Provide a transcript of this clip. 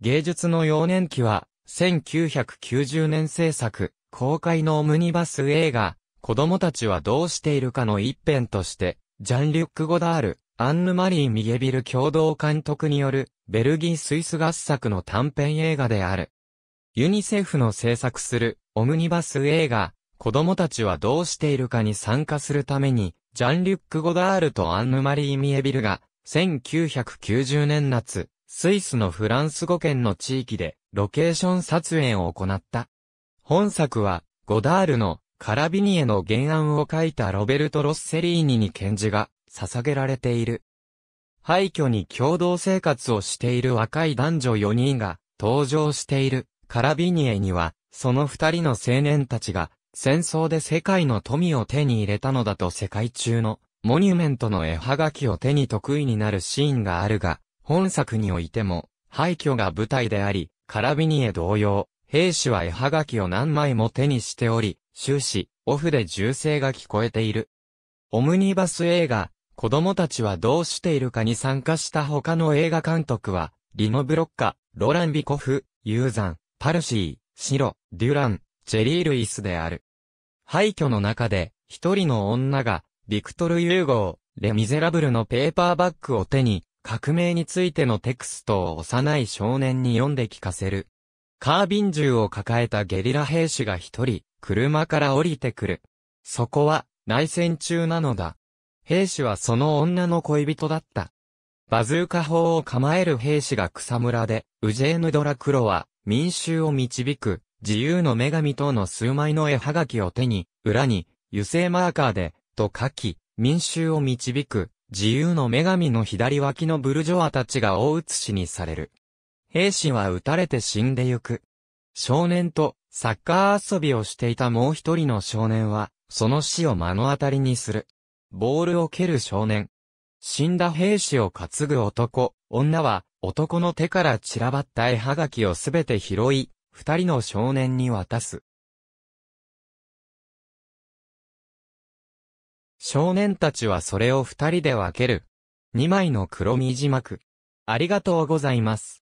芸術の幼年期は、1990年制作、公開のオムニバス映画、子供たちはどうしているかの一編として、ジャンリュック・ゴダール、アンヌ・マリー・ミゲビル共同監督による、ベルギー・スイス合作の短編映画である。ユニセフの制作する、オムニバス映画、子供たちはどうしているかに参加するために、ジャンリュック・ゴダールとアンヌ・マリー・ミエビルが、1990年夏、スイスのフランス語圏の地域でロケーション撮影を行った。本作は、ゴダールのカラビニエの原案を書いたロベルト・ロッセリーニに賢治が捧げられている。廃墟に共同生活をしている若い男女4人が登場しているカラビニエには、その二人の青年たちが戦争で世界の富を手に入れたのだと世界中のモニュメントの絵はがきを手に得意になるシーンがあるが、本作においても、廃墟が舞台であり、カラビニエ同様、兵士は絵はがきを何枚も手にしており、終始、オフで銃声が聞こえている。オムニバス映画、子供たちはどうしているかに参加した他の映画監督は、リノ・ブロッカ、ロラン・ビコフ、ユーザン、パルシー、シロ、デュラン、ジェリー・ルイスである。廃墟の中で、一人の女が、ビクトル・ユーゴー、レ・ミゼラブルのペーパーバッグを手に、革命についてのテクストを幼い少年に読んで聞かせる。カービン銃を抱えたゲリラ兵士が一人、車から降りてくる。そこは、内戦中なのだ。兵士はその女の恋人だった。バズーカ砲を構える兵士が草むらで、ウジェーヌ・ドラクロは、民衆を導く、自由の女神等の数枚の絵はがきを手に、裏に、油性マーカーで、と書き、民衆を導く、自由の女神の左脇のブルジョアたちが大写しにされる。兵士は撃たれて死んでゆく。少年とサッカー遊びをしていたもう一人の少年は、その死を目の当たりにする。ボールを蹴る少年。死んだ兵士を担ぐ男、女は、男の手から散らばった絵はがきをすべて拾い、二人の少年に渡す。少年たちはそれを二人で分ける。二枚の黒身字幕。ありがとうございます。